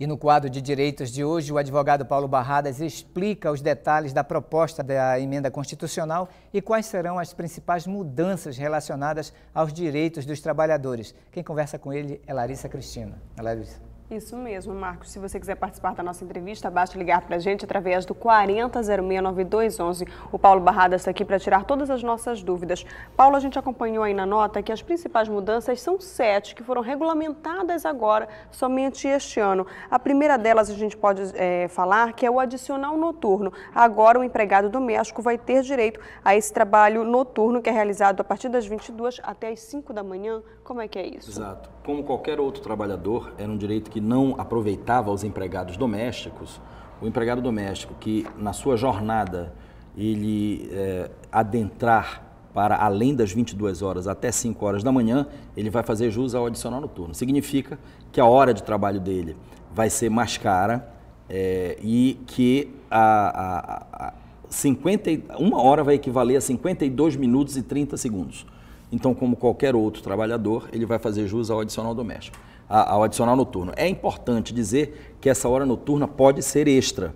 E no quadro de direitos de hoje, o advogado Paulo Barradas explica os detalhes da proposta da emenda constitucional e quais serão as principais mudanças relacionadas aos direitos dos trabalhadores. Quem conversa com ele é Larissa Cristina. Larissa. Isso mesmo, Marcos. Se você quiser participar da nossa entrevista, basta ligar para a gente através do 40069211. O Paulo Barrada está aqui para tirar todas as nossas dúvidas. Paulo, a gente acompanhou aí na nota que as principais mudanças são sete, que foram regulamentadas agora, somente este ano. A primeira delas a gente pode é, falar que é o adicional noturno. Agora o empregado doméstico vai ter direito a esse trabalho noturno que é realizado a partir das 22 até as 5 da manhã. Como é que é isso? Exato. Como qualquer outro trabalhador, era um direito que que não aproveitava os empregados domésticos, o empregado doméstico que na sua jornada ele é, adentrar para além das 22 horas até 5 horas da manhã, ele vai fazer jus ao adicional noturno. Significa que a hora de trabalho dele vai ser mais cara é, e que a, a, a 50, uma hora vai equivaler a 52 minutos e 30 segundos. Então, como qualquer outro trabalhador, ele vai fazer jus ao adicional doméstico ao adicional noturno. É importante dizer que essa hora noturna pode ser extra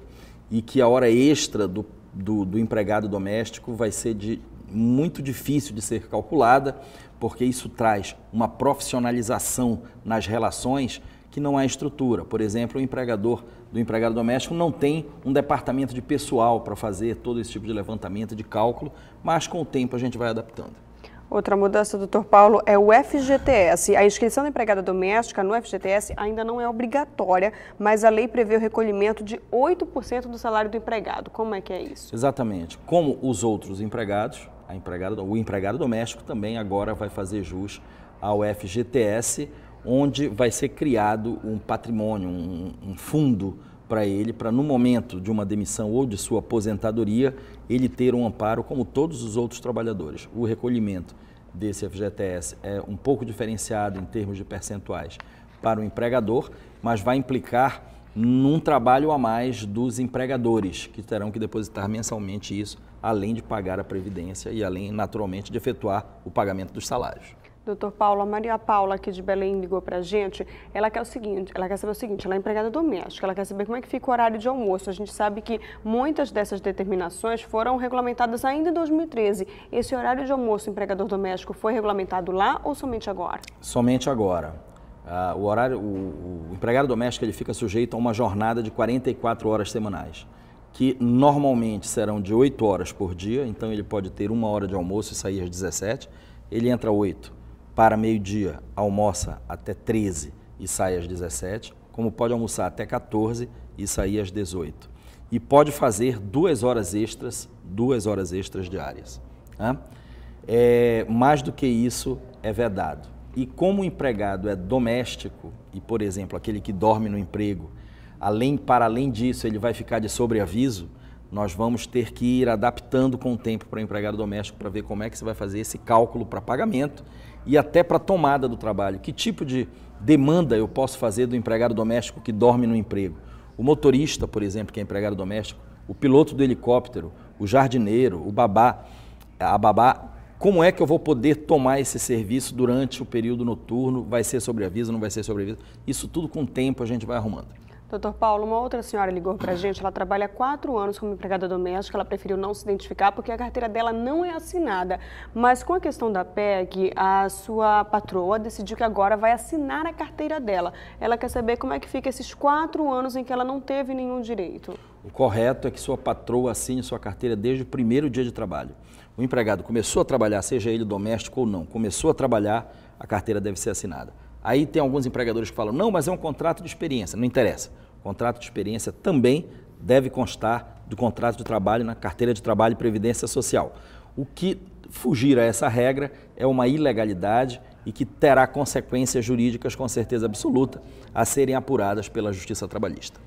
e que a hora extra do, do, do empregado doméstico vai ser de, muito difícil de ser calculada, porque isso traz uma profissionalização nas relações que não há estrutura. Por exemplo, o empregador do empregado doméstico não tem um departamento de pessoal para fazer todo esse tipo de levantamento, de cálculo, mas com o tempo a gente vai adaptando. Outra mudança, doutor Paulo, é o FGTS. A inscrição da empregada doméstica no FGTS ainda não é obrigatória, mas a lei prevê o recolhimento de 8% do salário do empregado. Como é que é isso? Exatamente. Como os outros empregados, a empregada, o empregado doméstico também agora vai fazer jus ao FGTS, onde vai ser criado um patrimônio, um, um fundo para ele, para no momento de uma demissão ou de sua aposentadoria, ele ter um amparo como todos os outros trabalhadores. O recolhimento desse FGTS é um pouco diferenciado em termos de percentuais para o empregador, mas vai implicar num trabalho a mais dos empregadores, que terão que depositar mensalmente isso, além de pagar a previdência e além, naturalmente, de efetuar o pagamento dos salários. Doutor Paulo, a Maria Paula aqui de Belém ligou para a gente, ela quer o seguinte, ela quer saber o seguinte, ela é empregada doméstica, ela quer saber como é que fica o horário de almoço. A gente sabe que muitas dessas determinações foram regulamentadas ainda em 2013. Esse horário de almoço empregador doméstico foi regulamentado lá ou somente agora? Somente agora. Ah, o horário, o, o empregado doméstico ele fica sujeito a uma jornada de 44 horas semanais que normalmente serão de 8 horas por dia, então ele pode ter uma hora de almoço e sair às 17, ele entra 8 para meio-dia, almoça até 13 e sai às 17, como pode almoçar até 14 e sair às 18. E pode fazer duas horas extras, duas horas extras diárias. Né? É, mais do que isso é vedado. E como o empregado é doméstico, e por exemplo, aquele que dorme no emprego, além para além disso, ele vai ficar de sobreaviso, nós vamos ter que ir adaptando com o tempo para o empregado doméstico para ver como é que você vai fazer esse cálculo para pagamento e até para a tomada do trabalho. Que tipo de demanda eu posso fazer do empregado doméstico que dorme no emprego? O motorista, por exemplo, que é empregado doméstico, o piloto do helicóptero, o jardineiro, o babá, a babá, como é que eu vou poder tomar esse serviço durante o período noturno? Vai ser sobreaviso, não vai ser sobreaviso? Isso tudo com o tempo a gente vai arrumando. Doutor Paulo, uma outra senhora ligou para a gente, ela trabalha quatro anos como empregada doméstica, ela preferiu não se identificar porque a carteira dela não é assinada. Mas com a questão da PEC, a sua patroa decidiu que agora vai assinar a carteira dela. Ela quer saber como é que fica esses quatro anos em que ela não teve nenhum direito. O correto é que sua patroa assine sua carteira desde o primeiro dia de trabalho. O empregado começou a trabalhar, seja ele doméstico ou não, começou a trabalhar, a carteira deve ser assinada. Aí tem alguns empregadores que falam, não, mas é um contrato de experiência, não interessa. Contrato de experiência também deve constar do contrato de trabalho na carteira de trabalho e previdência social. O que fugir a essa regra é uma ilegalidade e que terá consequências jurídicas com certeza absoluta a serem apuradas pela Justiça Trabalhista.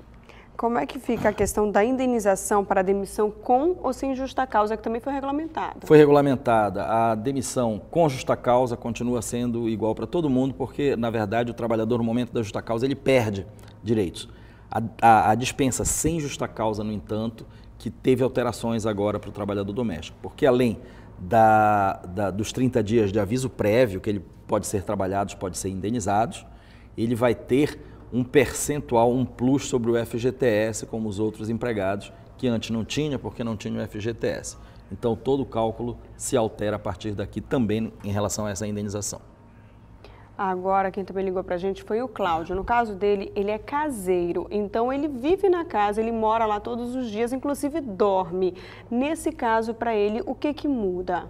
Como é que fica a questão da indenização para demissão com ou sem justa causa, que também foi regulamentada? Foi regulamentada. A demissão com justa causa continua sendo igual para todo mundo, porque, na verdade, o trabalhador, no momento da justa causa, ele perde direitos. A, a, a dispensa sem justa causa, no entanto, que teve alterações agora para o trabalhador doméstico, porque além da, da, dos 30 dias de aviso prévio, que ele pode ser trabalhado, pode ser indenizado, ele vai ter um percentual, um plus sobre o FGTS, como os outros empregados, que antes não tinha, porque não tinha o FGTS. Então, todo o cálculo se altera a partir daqui também em relação a essa indenização. Agora, quem também ligou para a gente foi o Cláudio. No caso dele, ele é caseiro, então ele vive na casa, ele mora lá todos os dias, inclusive dorme. Nesse caso, para ele, o que, que muda?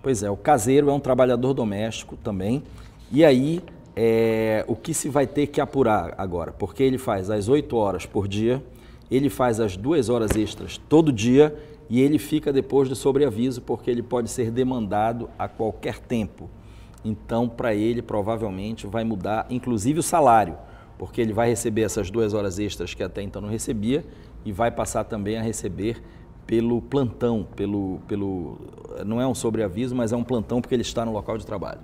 Pois é, o caseiro é um trabalhador doméstico também, e aí é, o que se vai ter que apurar agora? Porque ele faz as 8 horas por dia, ele faz as duas horas extras todo dia e ele fica depois do sobreaviso, porque ele pode ser demandado a qualquer tempo. Então, para ele, provavelmente vai mudar, inclusive, o salário, porque ele vai receber essas duas horas extras que até então não recebia e vai passar também a receber pelo plantão, pelo, pelo não é um sobreaviso, mas é um plantão porque ele está no local de trabalho.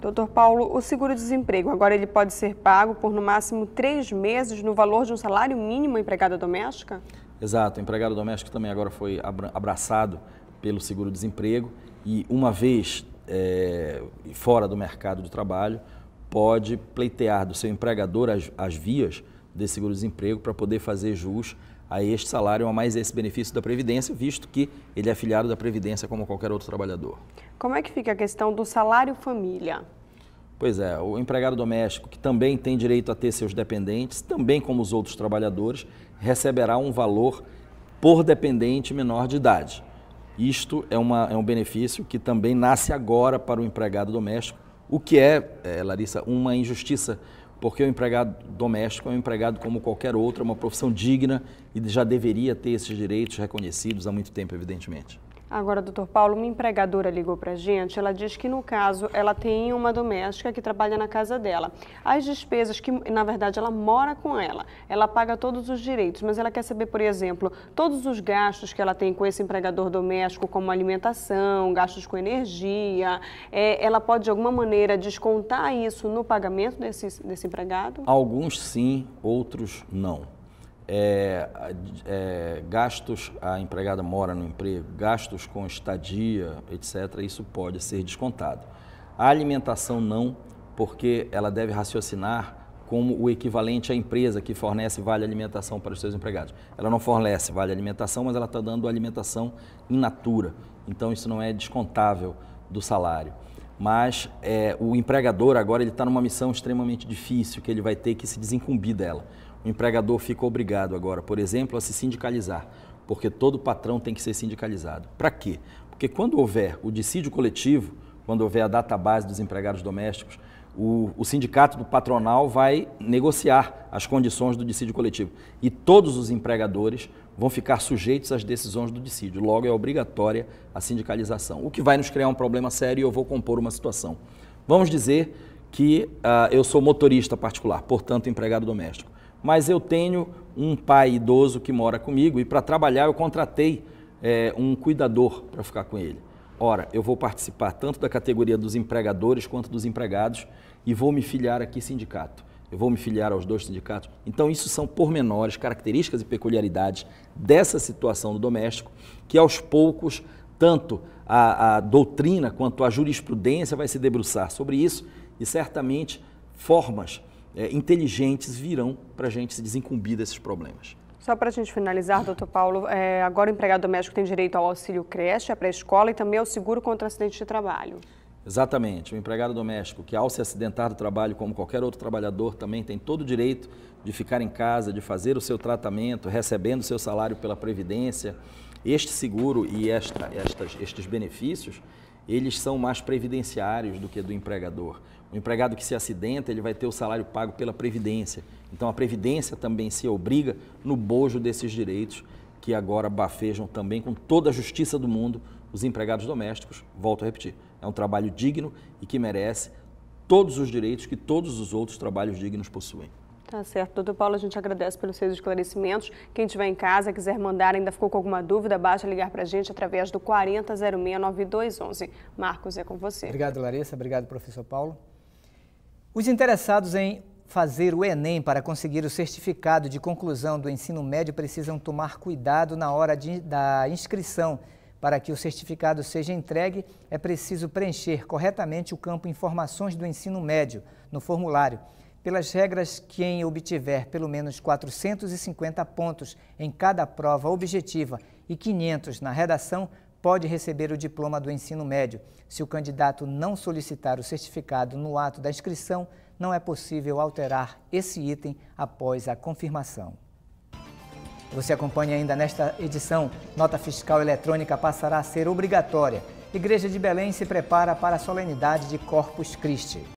Doutor Paulo, o seguro-desemprego agora ele pode ser pago por no máximo três meses no valor de um salário mínimo empregada doméstica? Exato, o empregado doméstico também agora foi abraçado pelo seguro-desemprego e uma vez é, fora do mercado de trabalho pode pleitear do seu empregador as, as vias desse seguro-desemprego para poder fazer jus a este salário, a mais esse benefício da Previdência, visto que ele é afiliado da Previdência como qualquer outro trabalhador. Como é que fica a questão do salário família? Pois é, o empregado doméstico, que também tem direito a ter seus dependentes, também como os outros trabalhadores, receberá um valor por dependente menor de idade. Isto é, uma, é um benefício que também nasce agora para o empregado doméstico, o que é, é, Larissa, uma injustiça, porque o empregado doméstico é um empregado como qualquer outro, é uma profissão digna e já deveria ter esses direitos reconhecidos há muito tempo, evidentemente. Agora, doutor Paulo, uma empregadora ligou para a gente, ela diz que no caso ela tem uma doméstica que trabalha na casa dela. As despesas que, na verdade, ela mora com ela, ela paga todos os direitos, mas ela quer saber, por exemplo, todos os gastos que ela tem com esse empregador doméstico, como alimentação, gastos com energia, é, ela pode de alguma maneira descontar isso no pagamento desse, desse empregado? Alguns sim, outros não é, é, gastos, a empregada mora no emprego, gastos com estadia, etc., isso pode ser descontado. A alimentação não, porque ela deve raciocinar como o equivalente à empresa que fornece vale alimentação para os seus empregados. Ela não fornece vale alimentação, mas ela está dando alimentação in natura. Então isso não é descontável do salário. Mas é, o empregador agora ele está numa missão extremamente difícil, que ele vai ter que se desincumbir dela. O empregador fica obrigado agora, por exemplo, a se sindicalizar, porque todo patrão tem que ser sindicalizado. Para quê? Porque quando houver o dissídio coletivo, quando houver a data base dos empregados domésticos, o, o, sindicato do patronal vai negociar as condições do dissídio coletivo. E todos os empregadores vão ficar sujeitos às decisões do dissídio. Logo, é obrigatória a sindicalização. O que vai nos criar um problema sério e eu vou compor uma situação. Vamos dizer que uh, eu sou motorista particular, portanto, empregado doméstico mas eu tenho um pai idoso que mora comigo e para trabalhar eu contratei é, um cuidador para ficar com ele. Ora, eu vou participar tanto da categoria dos empregadores quanto dos empregados e vou me filiar aqui sindicato. Eu vou me filiar aos dois sindicatos. Então, isso são pormenores, características e peculiaridades dessa situação do doméstico que aos poucos tanto a, a, doutrina quanto a jurisprudência vai se debruçar sobre isso e certamente formas é, inteligentes virão para a gente se desincumbir desses problemas. Só para a gente finalizar, doutor Paulo, é, agora o empregado doméstico tem direito ao auxílio creche, à é pré-escola e também ao seguro contra acidente de trabalho. Exatamente. O empregado doméstico que, ao se acidentar do trabalho, como qualquer outro trabalhador, também tem todo o direito de ficar em casa, de fazer o seu tratamento, recebendo o seu salário pela Previdência. Este seguro e esta, estas, estes benefícios eles são mais previdenciários do que do empregador. O empregado que se acidenta, ele vai ter o salário pago pela previdência. Então a previdência também se obriga no bojo desses direitos que agora bafejam também com toda a justiça do mundo os empregados domésticos. Volto a repetir, é um trabalho digno e que merece todos os direitos que todos os outros trabalhos dignos possuem. Tá certo. Doutor Paulo, a gente agradece pelos seus esclarecimentos. Quem estiver em casa, quiser mandar, ainda ficou com alguma dúvida, basta ligar para a gente através do 40069211. Marcos, é com você. Obrigado, Larissa. Obrigado, professor Paulo. Os interessados em fazer o Enem para conseguir o certificado de conclusão do ensino médio precisam tomar cuidado na hora de, da inscrição. Para que o certificado seja entregue, é preciso preencher corretamente o campo Informações do Ensino Médio no formulário. Pelas regras, quem obtiver pelo menos 450 pontos em cada prova objetiva e 500 na redação pode receber o diploma do ensino médio. Se o candidato não solicitar o certificado no ato da inscrição, não é possível alterar esse item após a confirmação. Você acompanha ainda nesta edição: nota fiscal eletrônica passará a ser obrigatória. Igreja de Belém se prepara para a solenidade de Corpus Christi.